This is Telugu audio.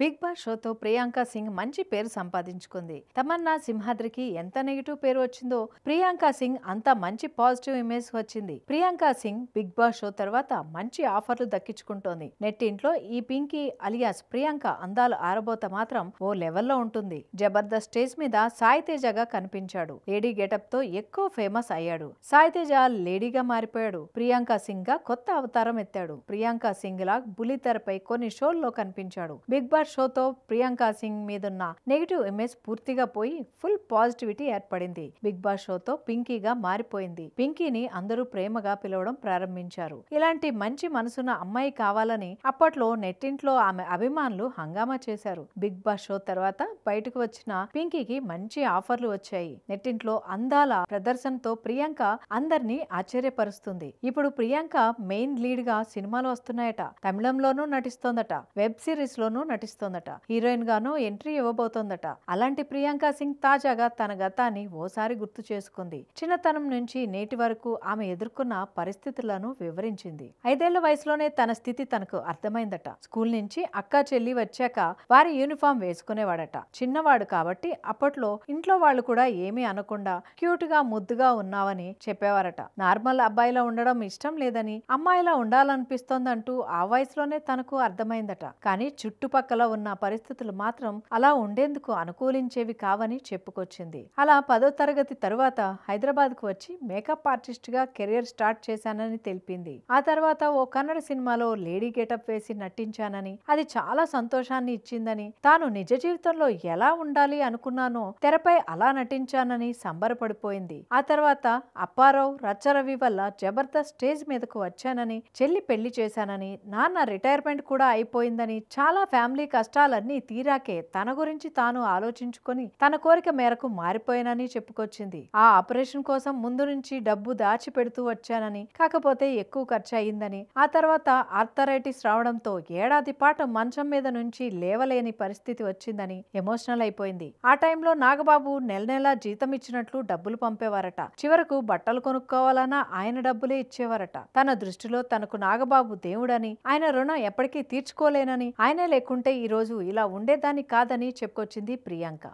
బిగ్ బాస్ షోతో ప్రియాంక సింగ్ మంచి పేరు సంపాదించుకుంది తమన్నా సింహాద్రికి ఎంత నెగిటివ్ పేరు వచ్చిందో ప్రియాంక సింగ్ అంత మంచి పాజిటివ్ ఇమేజ్ వచ్చింది Priyanka Singh Big Boss show తర్వాత మంచి ఆఫర్లు దక్కించుకుంటోంది నెట్టింట్లో ఈ పింకీ అలియాస్ ప్రియాంక అందాలు ఆరబోత మాత్రం ఓ లెవెల్లో ఉంటుంది జబర్దస్త్ స్టేజ్ మీద సాయితేజగా కనిపించాడు లేడీ గెటప్ తో ఎక్కువ ఫేమస్ అయ్యాడు సాయితేజ లేడీగా మారిపోయాడు ప్రియాంక సింగ్ గా కొత్త అవతారం ఎత్తాడు ప్రియాంక సింగ్ లా బులితెరపై కొన్ని షోల్లో కనిపించాడు బిగ్ బాస్ షోతో ప్రియాంక సింగ్ మీదున్న నెగిటివ్ ఇమేజ్ పూర్తిగా పోయి ఫుల్ పాజిటివిటీ ఏర్పడింది బిగ్ బాస్ షోతో పింకీగా మారిపోయింది పింకీని అందరూ ప్రేమగా పిలవడం ప్రారంభించారు ఇలాంటి మంచి మనసున్న అమ్మాయి కావాలని అప్పట్లో నెట్టింట్లో ఆమె అభిమానులు హంగామా చేశారు బిగ్ బాస్ షో తర్వాత బయటకు వచ్చిన పింకీకి మంచి ఆఫర్లు వచ్చాయి నెట్టింట్లో అందాల ప్రదర్శనతో ప్రియాంక అందరినీ ఆశ్చర్యపరుస్తుంది ఇప్పుడు ప్రియాంక మెయిన్ లీడ్ గా సినిమాలు వస్తున్నాయట తమిళంలోనూ నటిస్తోందట వెబ్ సిరీస్ లోనూ నటిస్తుంది నటిస్తోందట హీరోయిన్ గాను ఎంట్రీ ఇవ్వబోతోందట అలాంటి ప్రియాంక సింగ్ తాజాగా తన గతాన్ని ఓసారి గుర్తు చేసుకుంది చిన్నతనం నుంచి నేటి వరకు ఆమె ఎదుర్కొన్న పరిస్థితులను వివరించింది ఐదేళ్ల వయసులోనే తన స్థితి తనకు అర్థమైందట స్కూల్ నుంచి అక్క చెల్లి వచ్చాక వారి యూనిఫామ్ వేసుకునేవాడట చిన్నవాడు కాబట్టి అప్పట్లో ఇంట్లో వాళ్ళు కూడా ఏమీ అనకుండా క్యూట్ గా ముద్దుగా ఉన్నావని చెప్పేవారట నార్మల్ అబ్బాయిలా ఉండడం ఇష్టం లేదని అమ్మాయిలా ఉండాలనిపిస్తోందంటూ ఆ వయసులోనే తనకు అర్థమైందట కానీ చుట్టుపక్కల జిల్లాలో ఉన్న పరిస్థితులు మాత్రం అలా ఉండేందుకు అనుకూలించేవి కావని చెప్పుకొచ్చింది అలా పదో తరగతి తరువాత హైదరాబాద్కు వచ్చి మేకప్ ఆర్టిస్ట్ గా కెరియర్ స్టార్ట్ చేశానని తెలిపింది ఆ తర్వాత ఓ కన్నడ సినిమాలో లేడీ గెటప్ వేసి నటించానని అది చాలా సంతోషాన్ని ఇచ్చిందని తాను నిజ జీవితంలో ఎలా ఉండాలి అనుకున్నానో తెరపై అలా నటించానని సంబరపడిపోయింది ఆ తర్వాత అప్పారావు రచ్చరవి వల్ల జబర్దస్త్ స్టేజ్ మీదకు వచ్చానని చెల్లి పెళ్లి చేశానని నాన్న రిటైర్మెంట్ కూడా అయిపోయిందని చాలా ఫ్యామిలీ కష్టాలన్నీ తీరాకే తన గురించి తాను ఆలోచించుకొని తన కోరిక మేరకు మారిపోయానని చెప్పుకొచ్చింది ఆ ఆపరేషన్ కోసం ముందు నుంచి డబ్బు దాచి పెడుతూ వచ్చానని కాకపోతే ఎక్కువ ఖర్చు అయిందని ఆ తర్వాత ఆర్థరైటిస్ రావడంతో ఏడాది పాటు మంచం మీద నుంచి లేవలేని పరిస్థితి వచ్చిందని ఎమోషనల్ అయిపోయింది ఆ టైంలో నాగబాబు నెల నెలా జీతం ఇచ్చినట్లు డబ్బులు పంపేవారట చివరకు బట్టలు కొనుక్కోవాలన్నా ఆయన డబ్బులే ఇచ్చేవారట తన దృష్టిలో తనకు నాగబాబు దేవుడని ఆయన రుణం ఎప్పటికీ తీర్చుకోలేనని ఆయనే లేకుంటే ఈరోజు ఇలా ఉండేదాన్ని కాదని చెప్పుకొచ్చింది ప్రియాంక